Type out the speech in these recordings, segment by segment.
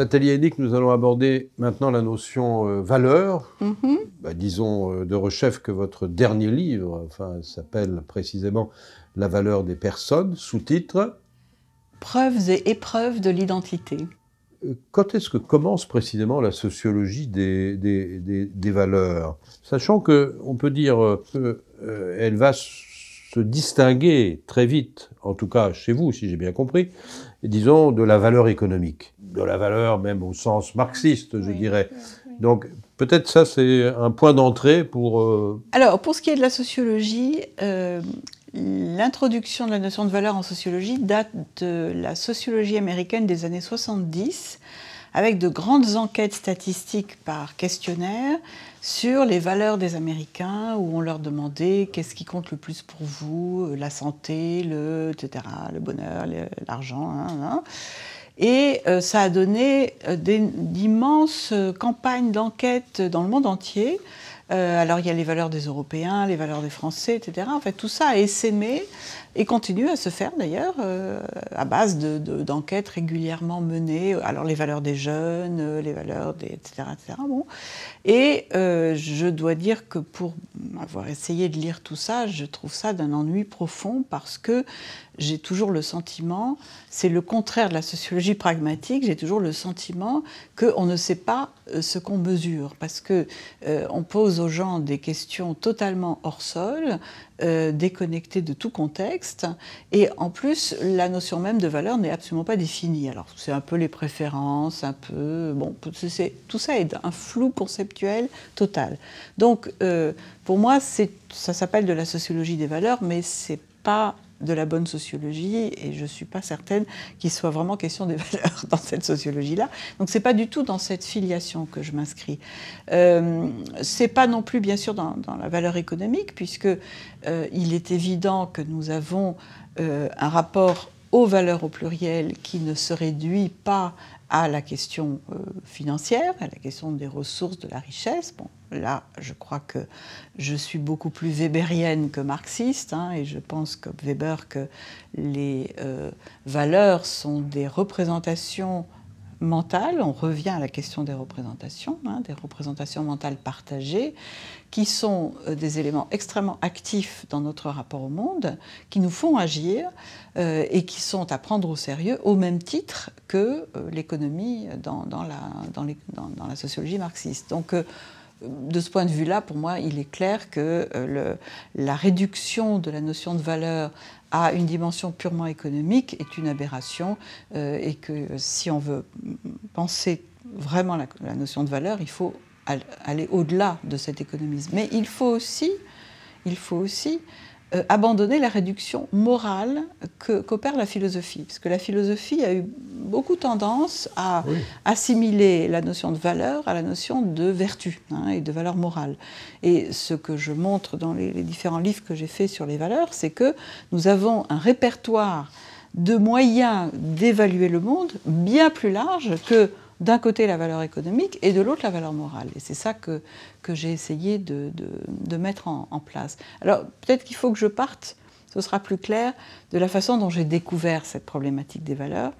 Nathalie Hennick, nous allons aborder maintenant la notion euh, valeur. Mhm. Bah, disons euh, de rechef que votre dernier livre enfin, s'appelle précisément La valeur des personnes, sous-titre Preuves et épreuves de l'identité. Euh, quand est-ce que commence précisément la sociologie des, valeurs Sachant que on peut dire qu'elle va se distinguer très vite, en tout cas chez vous, si j'ai bien compris, disons, de la valeur économique de la valeur, même au sens marxiste, je dirais. Donc peut-être ça, c'est un point d'entrée pour... Euh, Alors, pour ce qui est de la sociologie, euh, l'introduction de la notion de valeur en sociologie date de la sociologie américaine des années 70, avec de grandes enquêtes statistiques par questionnaire sur les valeurs des Américains, où on leur demandait qu'est-ce qui compte le plus pour vous, euh, la santé, le, etc., le bonheur, l'argent. hein. hein. Et euh, ça a donné euh, d'immenses euh, campagnes d'enquête dans le monde entier. alors il y a les valeurs des Européens, les valeurs des Français, etc. En fait, tout ça a essaimé et continue à se faire d'ailleurs euh, à base d'enquêtes régulièrement menées, alors les valeurs des jeunes, euh, les valeurs des etc. bon. Et euh, je dois dire que pour avoir essayé de lire tout ça, je trouve ça d'un ennui profond parce que j'ai toujours le sentiment, c'est le contraire de la sociologie pragmatique, j'ai toujours le sentiment qu'on ne sait pas ce qu'on mesure parce que on pose aux gens des questions totalement hors sol, déconnectées de tout contexte et en plus, la notion même de valeur n'est absolument pas définie. Alors, c'est un peu les préférences, un peu. Bon, c'est, tout ça est un flou conceptuel total. Donc, euh, pour moi, c'est, ça s'appelle de la sociologie des valeurs, mais c'est pas de la bonne sociologie et je ne suis pas certaine qu'il soit vraiment question des valeurs dans cette sociologie-là. Donc ce n'est pas du tout dans cette filiation que je m'inscris. Euh, ce n'est pas non plus bien sûr dans, la valeur économique puisque euh, il est évident que nous avons euh, un rapport aux valeurs au pluriel qui ne se réduit pas à la question euh, financière, à la question des ressources, de la richesse. Bon, là, je crois que je suis beaucoup plus weberienne que marxiste, hein, et je pense comme Weber que les euh, valeurs sont des représentations mentales, on revient à la question des représentations, hein, des représentations mentales partagées, qui sont euh, des éléments extrêmement actifs dans notre rapport au monde, qui nous font agir euh, et qui sont à prendre au sérieux au même titre que l'économie dans, la, dans, dans, la sociologie marxiste. Donc, de ce point de vue-là, pour moi, il est clair que euh, la réduction de la notion de valeur à une dimension purement économique est une aberration euh, et que si on veut penser vraiment la, notion de valeur, il faut aller au-delà de cet économisme. Mais il faut aussi, il faut aussi euh, abandonner la réduction morale qu'opère la philosophie. Parce que la philosophie a eu beaucoup tendance à assimiler la notion de valeur à la notion de vertu hein, et de valeur morale. Et ce que je montre dans les différents livres que j'ai faits sur les valeurs, c'est que nous avons un répertoire de moyens d'évaluer le monde bien plus large que d'un côté la valeur économique et de l'autre la valeur morale. Et c'est ça que, j'ai essayé de, mettre en, place. Alors peut-être qu'il faut que je parte, ce sera plus clair, de la façon dont j'ai découvert cette problématique des valeurs.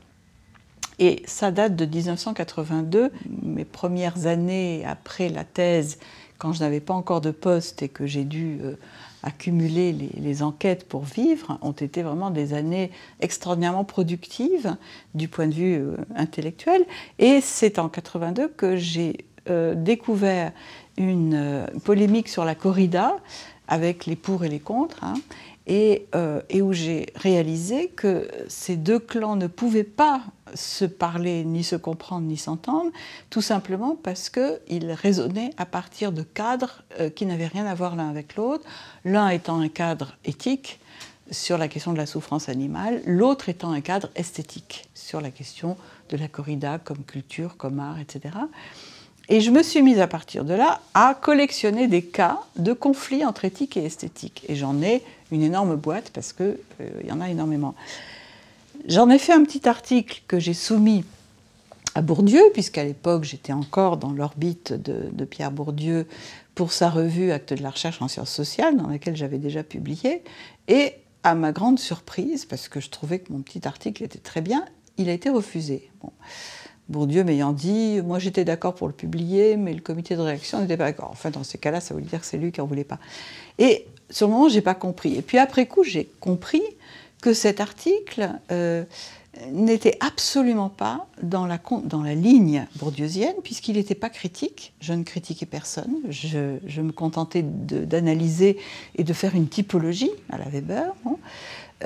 Et ça date de 1982, mes premières années après la thèse, quand je n'avais pas encore de poste et que j'ai dû euh, accumuler les, enquêtes pour vivre ont été vraiment des années extraordinairement productives du point de vue euh, intellectuel. Et c'est en 82 que j'ai euh, découvert une euh, polémique sur la corrida avec les pour et les contre. Hein. Euh, et, où j'ai réalisé que ces deux clans ne pouvaient pas se parler, ni se comprendre, ni s'entendre, tout simplement parce qu'ils raisonnaient à partir de cadres euh, qui n'avaient rien à voir l'un avec l'autre, l'un étant un cadre éthique sur la question de la souffrance animale, l'autre étant un cadre esthétique sur la question de la corrida comme culture, comme art, etc. Et je me suis mise à partir de là à collectionner des cas de conflits entre éthique et esthétique. Et j'en ai une énorme boîte parce qu'il euh, y en a énormément. J'en ai fait un petit article que j'ai soumis à Bourdieu, puisqu'à l'époque j'étais encore dans l'orbite de, Pierre Bourdieu pour sa revue Actes de la recherche en sciences sociales, dans laquelle j'avais déjà publié. Et à ma grande surprise, parce que je trouvais que mon petit article était très bien, il a été refusé. Bourdieu m'ayant dit, moi j'étais d'accord pour le publier, mais le comité de réaction n'était pas d'accord. Enfin, dans ces cas-là, ça voulait dire que c'est lui qui n'en voulait pas. Et sur le moment, n'ai pas compris. Et puis après coup, j'ai compris que cet article euh, n'était absolument pas dans la, ligne bourdieusienne, puisqu'il n'était pas critique. Je ne critiquais personne. Je, me contentais d'analyser et de faire une typologie à la Weber. Hein.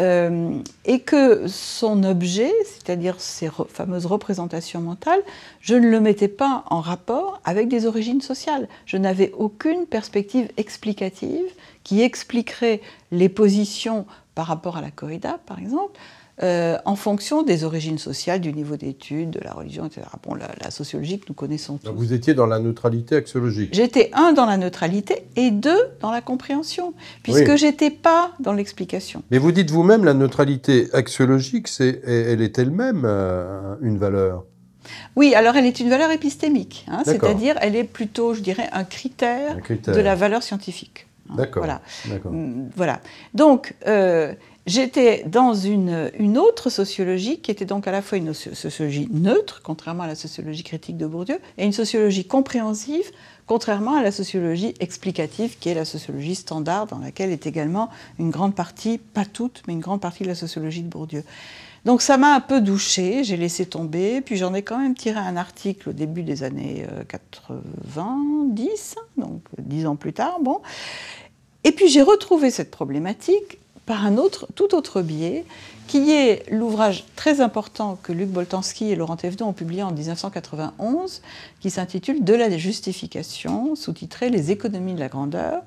Euh, et que son objet, c'est-à-dire ses fameuses représentations mentales, je ne le mettais pas en rapport avec des origines sociales. Je n'avais aucune perspective explicative qui expliquerait les positions par rapport à la corrida, par exemple, euh, en fonction des origines sociales, du niveau d'études, de la religion, etc. Bon, la, sociologie que nous connaissons Donc vous étiez dans la neutralité axiologique. J'étais, un, dans la neutralité et deux, dans la compréhension, puisque j'étais pas dans l'explication. Mais vous dites vous-même, la neutralité axiologique, c'est, elle est elle-même euh, une valeur oui, alors elle est une valeur épistémique, hein. c'est-à-dire elle est plutôt, je dirais, un critère, de la valeur scientifique. Hein. D'accord. Voilà. Hum, voilà. Donc, euh, J'étais dans une, autre sociologie qui était donc à la fois une sociologie neutre, contrairement à la sociologie critique de Bourdieu, et une sociologie compréhensive, contrairement à la sociologie explicative, qui est la sociologie standard, dans laquelle est également une grande partie, pas toute, mais une grande partie de la sociologie de Bourdieu. Donc ça m'a un peu douché, j'ai laissé tomber, puis j'en ai quand même tiré un article au début des années 90, euh, donc dix ans plus tard, bon. Et puis j'ai retrouvé cette problématique par un autre, tout autre biais, qui est l'ouvrage très important que Luc Boltanski et Laurent Thévenon ont publié en 1991, qui s'intitule De la justification, sous-titré Les économies de la grandeur,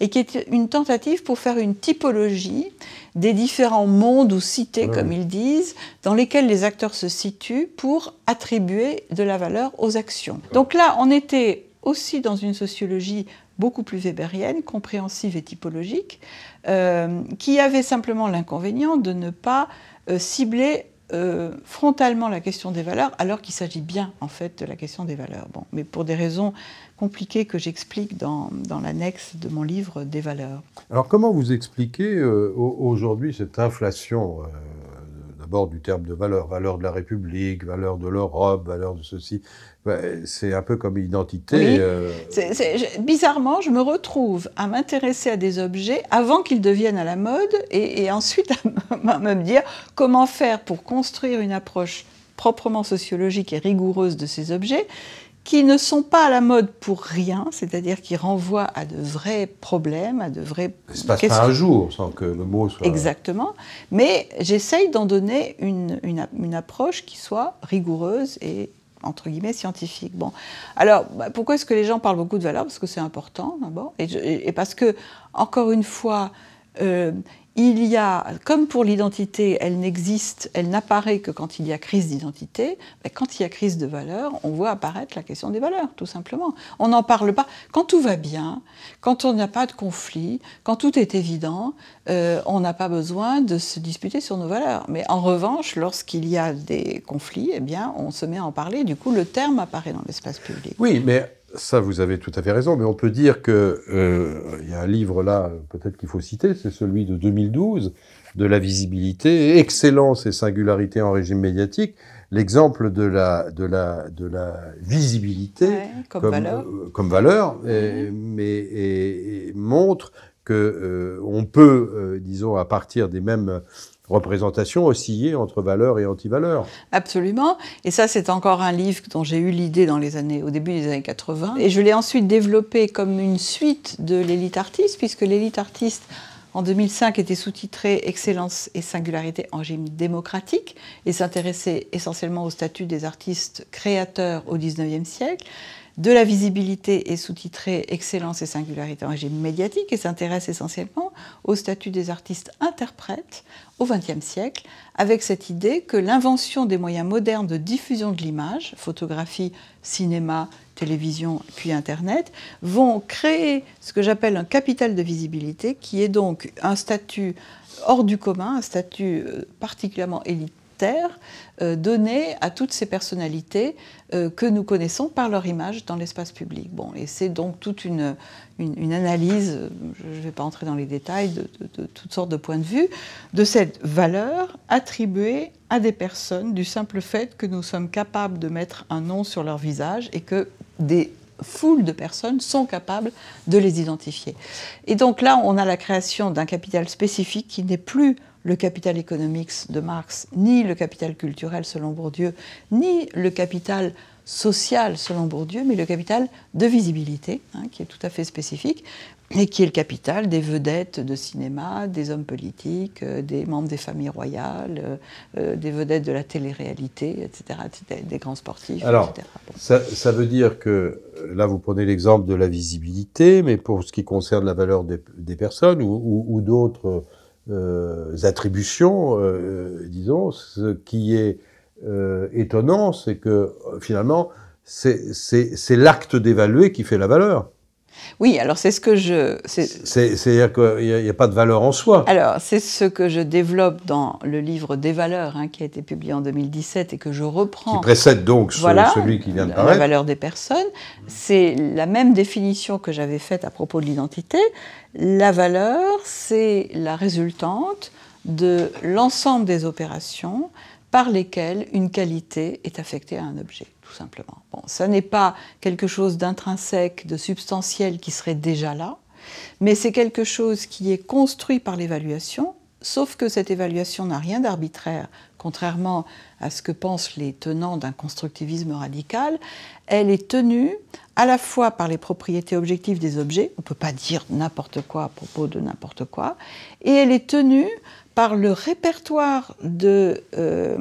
et qui est une tentative pour faire une typologie des différents mondes ou cités, comme ils disent, dans lesquels les acteurs se situent pour attribuer de la valeur aux actions. Donc là, on était aussi dans une sociologie beaucoup plus weberienne, compréhensive et typologique, euh, qui avait simplement l'inconvénient de ne pas euh, cibler euh, frontalement la question des valeurs, alors qu'il s'agit bien en fait de la question des valeurs. Bon, mais pour des raisons compliquées que j'explique dans, dans l'annexe de mon livre Des valeurs. Alors comment vous expliquez aujourd'hui cette inflation d'abord du terme de valeur, valeur de la République, valeur de l'Europe, valeur de ceci, bah, c'est un peu comme identité. Euh, bizarrement, je me retrouve à m'intéresser à des objets avant qu'ils deviennent à la mode et, ensuite à me dire comment faire pour construire une approche proprement sociologique et rigoureuse de ces objets qui ne sont pas à la mode pour rien, c'est-à-dire qui renvoient à de vrais problèmes, à de vrais... Ça se passe pas un jour sans que le mot soit... Exactement, mais j'essaye d'en donner une, approche qui soit rigoureuse et, entre guillemets, scientifique. Bon. Alors, bah, pourquoi est-ce que les gens parlent beaucoup de valeur Parce que c'est important, d'abord, et, parce que, encore une fois, euh, il y a, comme pour l'identité, elle n'existe, elle n'apparaît que quand il y a crise d'identité, ben quand il y a crise de valeur, on voit apparaître la question des valeurs, tout simplement. On n'en parle pas. Quand tout va bien, quand on n'a pas de conflit, quand tout est évident, euh, on n'a pas besoin de se disputer sur nos valeurs. Mais en revanche, lorsqu'il y a des conflits, eh bien, on se met à en parler. Du coup, le terme apparaît dans l'espace public. Oui, mais ça, vous avez tout à fait raison, mais on peut dire qu'il euh, y a un livre là, peut-être qu'il faut citer, c'est celui de 2000 de la visibilité, excellence et singularité en régime médiatique, l'exemple de la, visibilité comme, valeur, euh, mhm. mais, montre que euh, on peut, euh, disons, à partir des mêmes représentations, osciller entre valeur et antivaleur. Absolument. Et ça, c'est encore un livre dont j'ai eu l'idée dans les années, au début des années 80. Et je l'ai ensuite développé comme une suite de l'élite artiste, puisque l'élite artiste en 2005 était sous-titré Excellence et singularité en régime démocratique et s'intéressait essentiellement au statut des artistes créateurs au 19e siècle. De la visibilité est sous-titré Excellence et singularité en régime médiatique et s'intéresse essentiellement au statut des artistes interprètes au 20e siècle, avec cette idée que l'invention des moyens modernes de diffusion de l'image, photographie, cinéma, télévision puis Internet, vont créer ce que j'appelle un capital de visibilité, qui est donc un statut hors du commun, un statut euh, particulièrement élitaire, euh, donné à toutes ces personnalités euh, que nous connaissons par leur image dans l'espace public. Bon, et c'est donc toute une, une, analyse, je ne vais pas entrer dans les détails, de toutes sortes de points de vue, de cette valeur attribuée à des personnes du simple fait que nous sommes capables de mettre un nom sur leur visage et que des foules de personnes sont capables de les identifier. Et donc là, on a la création d'un capital spécifique qui n'est plus le capital économique de Marx, ni le capital culturel selon Bourdieu, ni le capital social selon Bourdieu, mais le capital de visibilité, hein, qui est tout à fait spécifique, et qui est le capital des vedettes de cinéma, des hommes politiques, euh, des membres des familles royales, euh, euh, des vedettes de la télé-réalité, etc., des grands sportifs, Alors, etc. Alors, Ça, veut dire que, là, vous prenez l'exemple de la visibilité, mais pour ce qui concerne la valeur des, personnes ou, d'autres attributions, disons, ce qui est euh, étonnant, c'est que euh, finalement, c'est l'acte d'évaluer qui fait la valeur. Oui, alors c'est ce que je... C'est-à-dire qu'il n'y a, pas de valeur en soi. Alors, c'est ce que je développe dans le livre Des valeurs, hein, qui a été publié en 2017 et que je reprends... Qui précède donc celui qui vient de paraître. La valeur des personnes. C'est la même définition que j'avais faite à propos de l'identité. La valeur, c'est la résultante de l'ensemble des opérations par lesquelles une qualité est affectée à un objet, tout simplement. Bon, ça n'est pas quelque chose d'intrinsèque, de substantiel qui serait déjà là, mais c'est quelque chose qui est construit par l'évaluation, sauf que cette évaluation n'a rien d'arbitraire. Contrairement à ce que pensent les tenants d'un constructivisme radical, elle est tenue à la fois par les propriétés objectives des objets, on ne peut pas dire n'importe quoi à propos de n'importe quoi, et elle est tenue par le répertoire de, euh,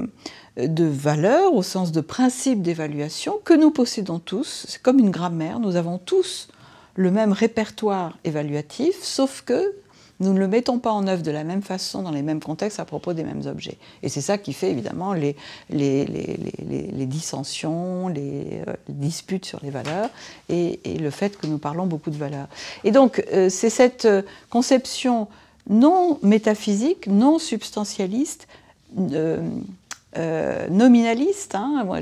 de valeurs au sens de principes d'évaluation que nous possédons tous. C'est comme une grammaire, nous avons tous le même répertoire évaluatif, sauf que nous ne le mettons pas en œuvre de la même façon, dans les mêmes contextes, à propos des mêmes objets. Et c'est ça qui fait évidemment les, les, dissensions, euh, les, disputes sur les valeurs et, le fait que nous parlons beaucoup de valeurs. Et donc, euh, c'est cette conception non métaphysique, non substantialiste, euh, euh, nominaliste. Hein. Moi,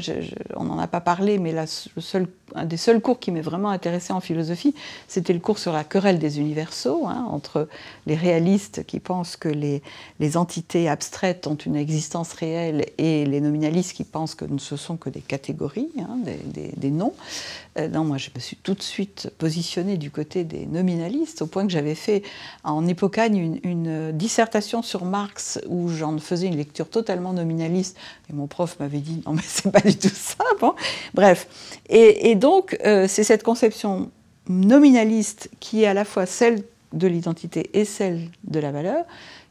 on n'en a pas parlé, mais la, le seul un des seuls cours qui m'est vraiment intéressé en philosophie, c'était le cours sur la querelle des universaux, hein, entre les réalistes qui pensent que les, les, entités abstraites ont une existence réelle et les nominalistes qui pensent que ce sont que des catégories, hein, des, noms. Euh, non, moi je me suis tout de suite positionnée du côté des nominalistes, au point que j'avais fait en Épocagne une, une dissertation sur Marx où j'en faisais une lecture totalement nominaliste. Et mon prof m'avait dit non mais c'est pas du tout ça. Bon. Bref. et et donc, euh, c'est cette conception nominaliste qui est à la fois celle de l'identité et celle de la valeur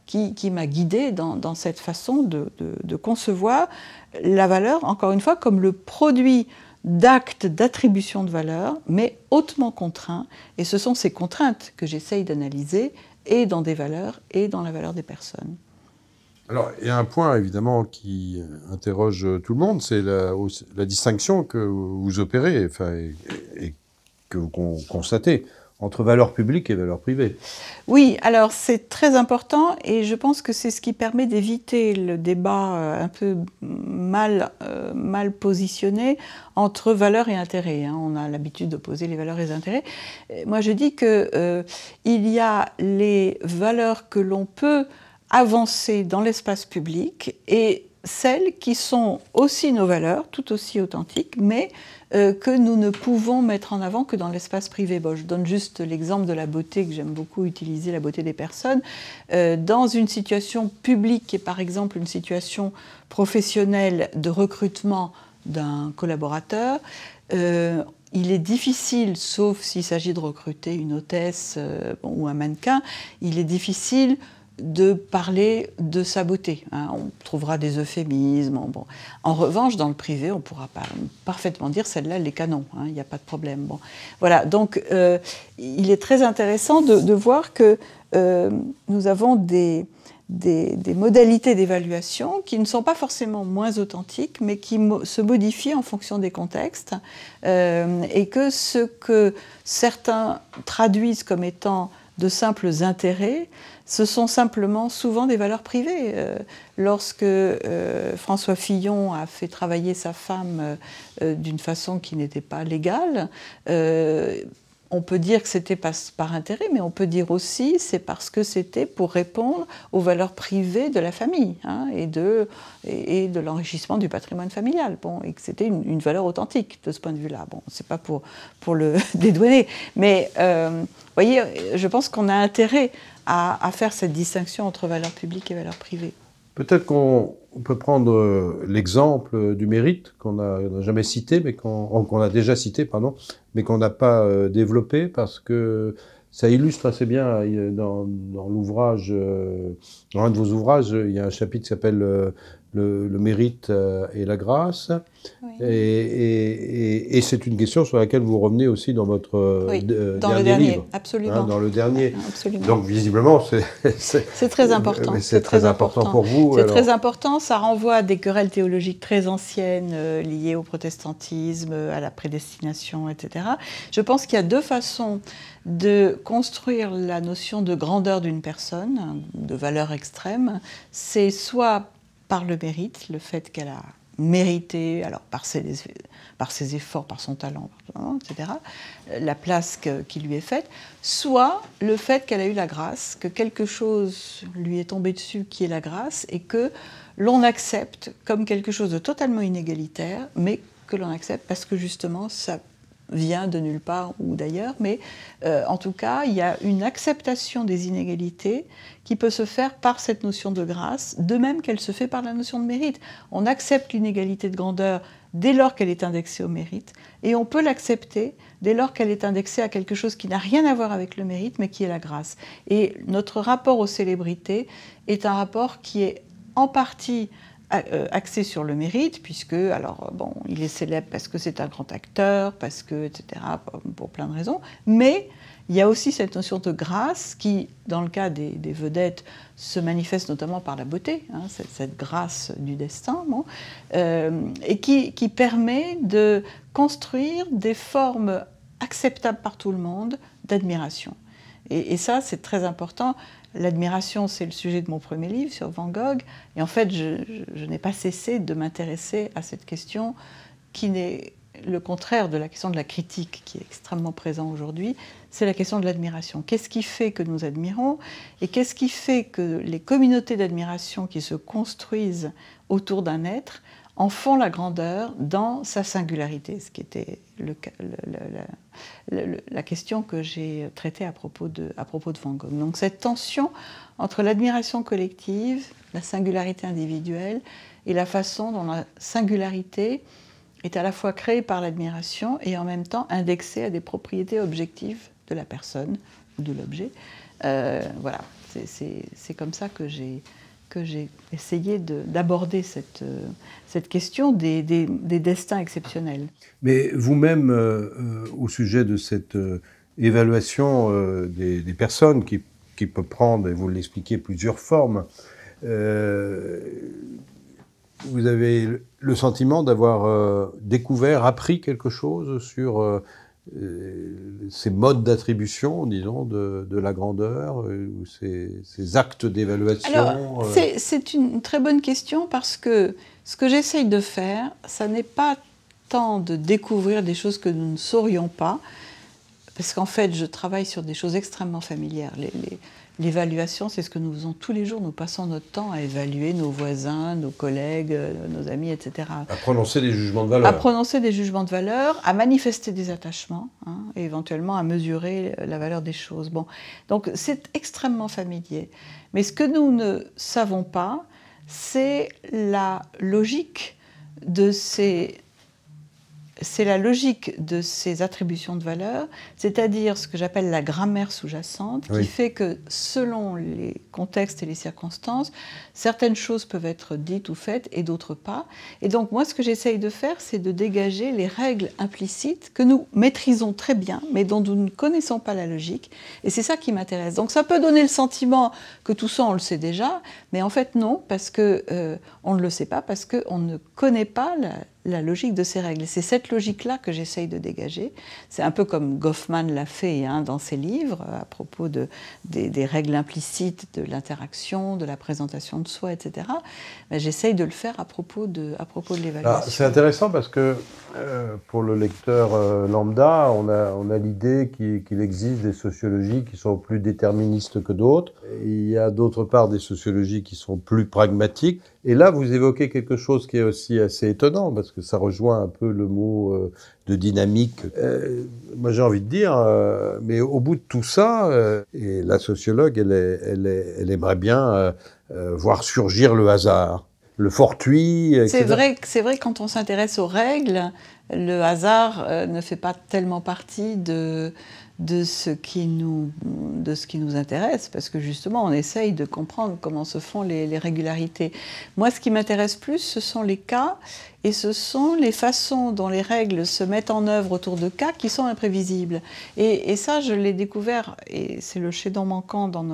qui, m'a guidée dans, cette façon de, concevoir la valeur, encore une fois, comme le produit d'actes d'attribution de valeur, mais hautement contraint. Et ce sont ces contraintes que j'essaye d'analyser et dans des valeurs et dans la valeur des personnes. Alors, il y a un point évidemment qui euh, interroge tout le monde, c'est la, distinction que vous opérez et, que vous constatez entre valeurs publique et valeur privée. Oui, alors c'est très important et je pense que c'est ce qui permet d'éviter le débat euh, un peu mal, euh, positionné entre valeur et intérêt. Hein. On a l'habitude d'opposer les valeurs et les intérêts. Moi je dis qu'il il y a les valeurs que l'on peut avancées dans l'espace public et celles qui sont aussi nos valeurs, tout aussi authentiques, mais euh, que nous ne pouvons mettre en avant que dans l'espace privé. Bon, je donne juste l'exemple de la beauté que j'aime beaucoup utiliser, la beauté des personnes. Euh, dans une situation publique, qui est par exemple une situation professionnelle de recrutement d'un collaborateur, euh, il est difficile, sauf s'il s'agit de recruter une hôtesse ou un mannequin, il est difficile de parler de sa beauté. Hein. On trouvera des euphémismes. En revanche, dans le privé, on pourra parfaitement dire celle-là, les canons. Hein, il n'y a pas de problème. Voilà, donc euh, il est très intéressant de, voir que euh, nous avons des, modalités d'évaluation qui ne sont pas forcément moins authentiques, mais qui se modifient en fonction des contextes, euh, et que ce que certains traduisent comme étant de simples intérêts, ce sont simplement souvent des valeurs privées. Euh, lorsque euh, François Fillon a fait travailler sa femme euh, d'une façon qui n'était pas légale, on peut dire que c'était par intérêt, mais on peut dire aussi c'est parce que c'était pour répondre aux valeurs privées de la famille hein, et de, l'enrichissement du patrimoine familial. Bon, et que c'était une, valeur authentique de ce point de vue-là. Bon, n'est pas pour, le dédouaner, mais euh, voyez, je pense qu'on a intérêt à, à faire cette distinction entre valeurs publiques et valeurs privées. Peut-être qu'on on peut prendre euh, l'exemple du mérite qu'on n'a jamais cité, mais oh, qu'on a déjà cité, pardon, mais qu'on n'a pas euh, développé parce que ça illustre assez bien euh, dans, dans l'ouvrage, dans un de vos ouvrages, il y a un chapitre qui s'appelle le, mérite euh, et la grâce. Et, c'est une question sur laquelle vous revenez aussi dans votre euh, euh, dans dernier, le dernier livre. Hein, absolument. dans le dernier. Ah, absolument. Donc visiblement, c'est très important. C'est très, important, pour vous. C'est très important. Ça renvoie à des querelles théologiques très anciennes liées au protestantisme, à la prédestination, etc. Je pense qu'il y a deux façons de construire la notion de grandeur d'une personne, de valeur extrême. C'est soit par le mérite, le fait qu'elle a mérité, alors par ses, par ses efforts, par son talent, hein, etc., la place qui lui est faite, soit le fait qu'elle a eu la grâce, que quelque chose lui est tombé dessus qui est la grâce, et que l'on accepte comme quelque chose de totalement inégalitaire, mais que l'on accepte parce que justement ça vient de nulle part ou d'ailleurs, mais euh, en tout cas, il y a une acceptation des inégalités qui peut se faire par cette notion de grâce, de même qu'elle se fait par la notion de mérite. On accepte l'inégalité de grandeur dès lors qu'elle est indexée au mérite, et on peut l'accepter dès lors qu'elle est indexée à quelque chose qui n'a rien à voir avec le mérite, mais qui est la grâce. Et notre rapport aux célébrités est un rapport qui est en partie euh, axé sur le mérite, puisque, alors, bon, il est célèbre parce que c'est un grand acteur, parce que, etc., pour plein de raisons, mais il y a aussi cette notion de grâce qui, dans le cas des, vedettes, se manifeste notamment par la beauté, hein, cette, grâce du destin, euh, et qui, permet de construire des formes acceptables par tout le monde d'admiration. Et, et, ça, c'est très important. L'admiration, c'est le sujet de mon premier livre sur Van Gogh. Et en fait, je, n'ai pas cessé de m'intéresser à cette question qui n'est le contraire de la question de la critique qui est extrêmement présent aujourd'hui, c'est la question de l'admiration. Qu'est-ce qui fait que nous admirons et qu'est-ce qui fait que les communautés d'admiration qui se construisent autour d'un être en font la grandeur dans sa singularité, ce qui était la question que j'ai traitée à propos, de, Van Gogh. Donc cette tension entre l'admiration collective, la singularité individuelle, et la façon dont la singularité est à la fois créée par l'admiration et en même temps indexée à des propriétés objectives de la personne ou de l'objet. Euh, voilà, c'est comme ça que j'ai que j'ai essayé d'aborder cette, euh, cette question des, destins exceptionnels. Mais vous-même, euh, euh, au sujet de cette évaluation des, personnes qui, qui, peut prendre, et vous l'expliquez, plusieurs formes, vous avez le sentiment d'avoir découvert, appris quelque chose sur euh, ces modes d'attribution, disons, de, de, la grandeur euh, ou ces, ces actes d'évaluation euh, C'est une très bonne question parce que ce que j'essaye de faire, ça n'est pas tant de découvrir des choses que nous ne saurions pas, parce qu'en fait, je travaille sur des choses extrêmement familières. les, L'évaluation, c'est ce que nous faisons tous les jours. Nous passons notre temps à évaluer nos voisins, nos collègues, euh, nos amis, etc. À prononcer des jugements de valeur. À prononcer des jugements de valeur, à manifester des attachements, hein, et éventuellement à mesurer la valeur des choses. Bon, donc c'est extrêmement familier. Mais ce que nous ne savons pas, c'est la logique de ces c'est la logique de ces attributions de valeur, c'est-à-dire ce que j'appelle la grammaire sous-jacente, qui fait que selon les contextes et les circonstances, certaines choses peuvent être dites ou faites et d'autres pas. Et donc moi, ce que j'essaye de faire, c'est de dégager les règles implicites que nous maîtrisons très bien, mais dont nous ne connaissons pas la logique. Et c'est ça qui m'intéresse. Donc ça peut donner le sentiment que tout ça, on le sait déjà, mais en fait non, parce que euh, on ne le sait pas, parce qu'on ne connaît pas la la logique de ces règles. C'est cette logique-là que j'essaye de dégager. C'est un peu comme Goffman l'a fait hein, dans ses livres euh, à propos de, des, règles implicites de l'interaction, de la présentation de soi, etc. j'essaye de le faire à propos de, à propos de l'évaluation. C'est intéressant parce que euh, pour le lecteur euh, lambda, on a, l'idée qu'il existe des sociologies qui sont plus déterministes que d'autres. Il y a d'autre part des sociologies qui sont plus pragmatiques. Et là, vous évoquez quelque chose qui est aussi assez étonnant, parce que ça rejoint un peu le mot euh, de dynamique. Euh, moi, j'ai envie de dire, euh, mais au bout de tout ça, et la sociologue, elle, est, elle, elle aimerait bien voir surgir le hasard, le fortuit. C'est vrai, c'est vrai quand on s'intéresse aux règles, le hasard ne fait pas tellement partie de de ce qui nous, de ce qui nous intéresse, parce que justement, on essaye de comprendre comment se font les régularités. Moi, ce qui m'intéresse plus, ce sont les cas et ce sont les façons dont les règles se mettent en œuvre autour de cas qui sont imprévisibles. Et, ça, je l'ai découvert, et c'est le chédon manquant dans,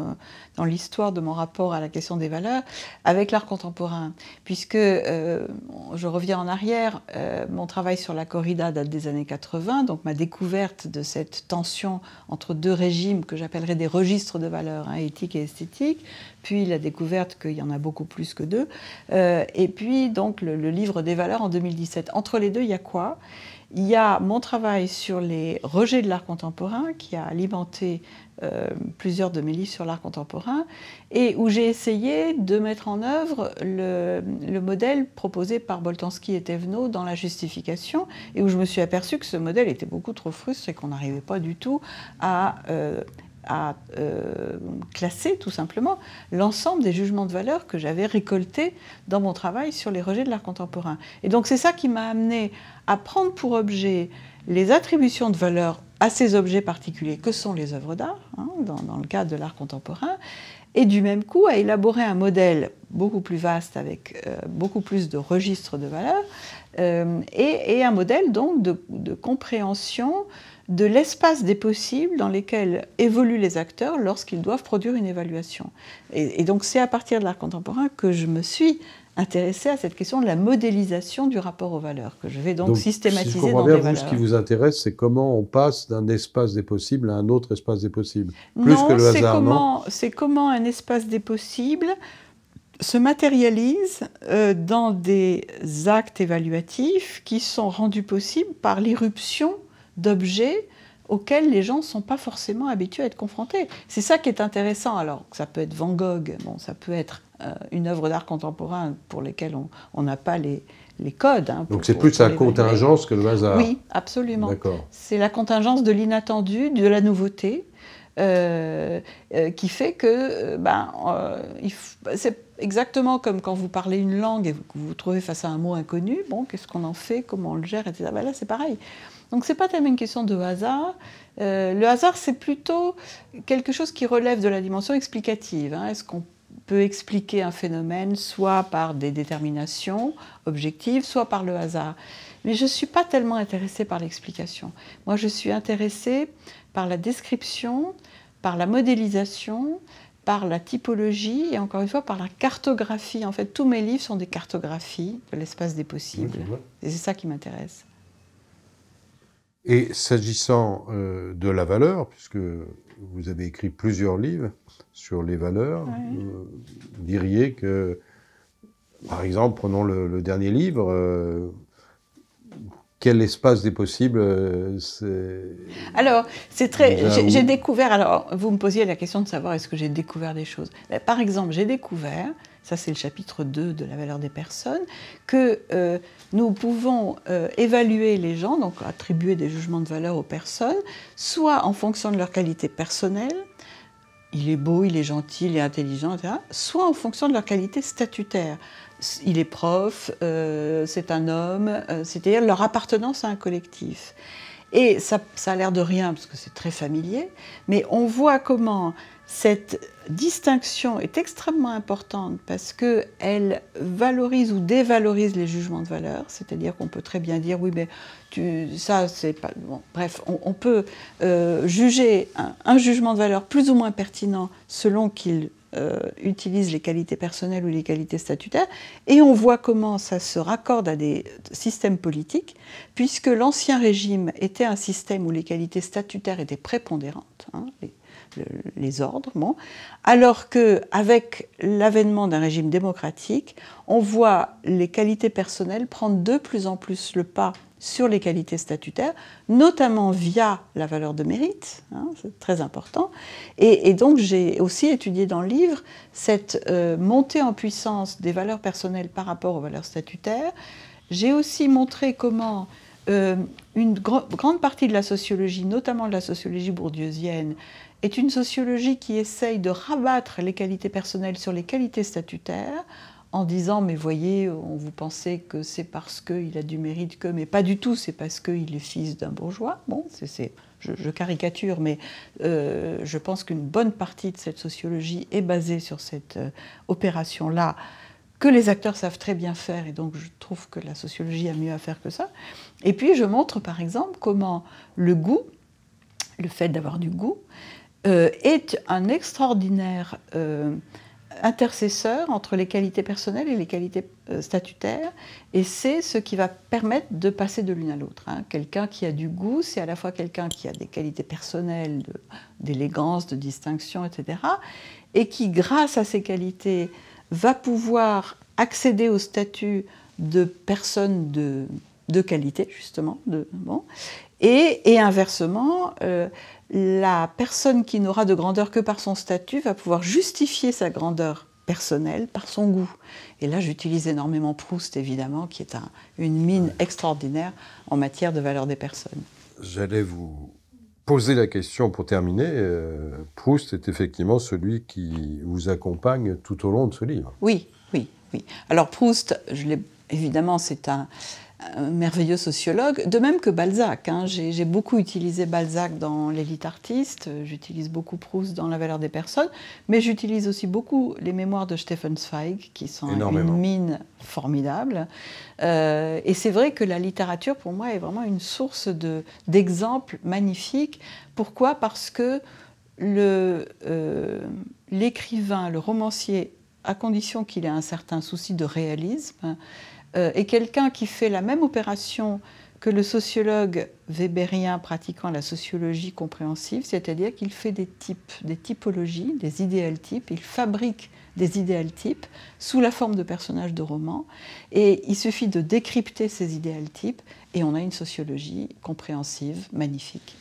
dans l'histoire de mon rapport à la question des valeurs, avec l'art contemporain. Puisque, euh, je reviens en arrière, euh, mon travail sur la corrida date des années 80, donc ma découverte de cette tension entre deux régimes que j'appellerais des registres de valeurs, hein, éthique et esthétique, puis la découverte qu'il y en a beaucoup plus que deux, euh, et puis donc le livre des valeurs en 2017. Entre les deux, il y a quoi Il y a mon travail sur les rejets de l'art contemporain qui a alimenté euh, plusieurs de mes livres sur l'art contemporain et où j'ai essayé de mettre en œuvre le, modèle proposé par Boltanski et Thévenot dans la justification et où je me suis aperçu que ce modèle était beaucoup trop frustré et qu'on n'arrivait pas du tout à euh, à euh, classer tout simplement l'ensemble des jugements de valeur que j'avais récoltés dans mon travail sur les rejets de l'art contemporain. Et donc c'est ça qui m'a amené à prendre pour objet les attributions de valeur à ces objets particuliers que sont les œuvres d'art, hein, dans, le cadre de l'art contemporain, et du même coup à élaborer un modèle beaucoup plus vaste avec euh, beaucoup plus de registres de valeur euh, et, un modèle donc de, de compréhension de l'espace des possibles dans lesquels évoluent les acteurs lorsqu'ils doivent produire une évaluation. Et, donc c'est à partir de l'art contemporain que je me suis intéressée à cette question de la modélisation du rapport aux valeurs, que je vais donc, systématiser dans valeurs. Ce qui vous intéresse, c'est comment on passe d'un espace des possibles à un autre espace des possibles, plus que le hasard, comment, C'est comment un espace des possibles se matérialise euh, dans des actes évaluatifs qui sont rendus possibles par l'irruption d'objets auxquels les gens ne sont pas forcément habitués à être confrontés. C'est ça qui est intéressant. Alors, ça peut être Van Gogh, bon, ça peut être euh, une œuvre d'art contemporain pour laquelle on n'a pas les, les codes. Hein, Donc c'est plus la contingence que le hasard. Oui, absolument. C'est la contingence de l'inattendu, de la nouveauté, euh, euh, qui fait que ben, ben, c'est exactement comme quand vous parlez une langue et que vous vous trouvez face à un mot inconnu. Bon, qu'est-ce qu'on en fait Comment on le gère etc. Ben là, c'est pareil. Donc ce n'est pas tellement une question de hasard. Euh, le hasard, c'est plutôt quelque chose qui relève de la dimension explicative. Hein. Est-ce qu'on peut expliquer un phénomène soit par des déterminations objectives, soit par le hasard Mais je ne suis pas tellement intéressée par l'explication. Moi, je suis intéressée par la description, par la modélisation, par la typologie et encore une fois par la cartographie. En fait, tous mes livres sont des cartographies de l'espace des possibles. Et c'est ça qui m'intéresse. Et s'agissant euh, de la valeur, puisque vous avez écrit plusieurs livres sur les valeurs, euh, vous diriez que, par exemple, prenons le, dernier livre, euh, quel espace des possibles Alors, c'est très. J'ai découvert. Alors, vous me posiez la question de savoir est-ce que j'ai découvert des choses. Par exemple, j'ai découvert ça c'est le chapitre 2 de la valeur des personnes, que euh, nous pouvons euh, évaluer les gens, donc attribuer des jugements de valeur aux personnes, soit en fonction de leur qualité personnelle, il est beau, il est gentil, il est intelligent, etc., soit en fonction de leur qualité statutaire. Il est prof, euh, c'est un homme, c'est-à-dire leur appartenance à un collectif. Et ça, ça a l'air de rien, parce que c'est très familier, mais on voit comment cette distinction est extrêmement importante parce qu'elle valorise ou dévalorise les jugements de valeur, c'est-à-dire qu'on peut très bien dire oui mais tu, ça c'est pas bon. Bref, on, peut euh, juger un, jugement de valeur plus ou moins pertinent selon qu'il euh, utilise les qualités personnelles ou les qualités statutaires, et on voit comment ça se raccorde à des systèmes politiques, puisque l'ancien régime était un système où les qualités statutaires étaient prépondérantes. Hein, les ordres. Bon. Alors qu'avec l'avènement d'un régime démocratique, on voit les qualités personnelles prendre de plus en plus le pas sur les qualités statutaires, notamment via la valeur de mérite, hein, c'est très important. Et, donc j'ai aussi étudié dans le livre cette euh, montée en puissance des valeurs personnelles par rapport aux valeurs statutaires. J'ai aussi montré comment euh, une grande partie de la sociologie, notamment de la sociologie bourdieusienne, est une sociologie qui essaye de rabattre les qualités personnelles sur les qualités statutaires en disant mais voyez, on vous pensez que c'est parce qu'il a du mérite que, mais pas du tout, c'est parce qu'il est fils d'un bourgeois. Bon, c'est, je, caricature, mais euh, je pense qu'une bonne partie de cette sociologie est basée sur cette euh, opération-là que les acteurs savent très bien faire, et donc je trouve que la sociologie a mieux à faire que ça. Et puis je montre par exemple comment le goût, le fait d'avoir du goût, euh, est un extraordinaire euh, intercesseur entre les qualités personnelles et les qualités euh, statutaires, et c'est ce qui va permettre de passer de l'une à l'autre. Hein. Quelqu'un qui a du goût, c'est à la fois quelqu'un qui a des qualités personnelles d'élégance, de, de, distinction, etc., et qui, grâce à ces qualités, va pouvoir accéder au statut de personne de de qualité, justement. bon. et, inversement, euh, la personne qui n'aura de grandeur que par son statut va pouvoir justifier sa grandeur personnelle par son goût. Et là, j'utilise énormément Proust, évidemment, qui est une mine extraordinaire en matière de valeur des personnes. J'allais vous poser la question pour terminer. Euh, Proust est effectivement celui qui vous accompagne tout au long de ce livre. Oui, oui, oui. Alors Proust, évidemment, c'est un un merveilleux sociologue, de même que Balzac. Hein. J'ai beaucoup utilisé Balzac dans l'élite artiste, j'utilise beaucoup Proust dans La valeur des personnes, mais j'utilise aussi beaucoup les mémoires de Stefan Zweig, qui sont une mine formidable. Euh, et c'est vrai que la littérature, pour moi, est vraiment une source d'exemples magnifiques. Pourquoi Parce que euh, l'écrivain, le romancier, à condition qu'il ait un certain souci de réalisme, euh, et quelqu'un qui fait la même opération que le sociologue weberien pratiquant la sociologie compréhensive, c'est-à-dire qu'il fait des types, des typologies, des idéal types, il fabrique des idéal types sous la forme de personnages de romans, et il suffit de décrypter ces idéal types, et on a une sociologie compréhensive magnifique.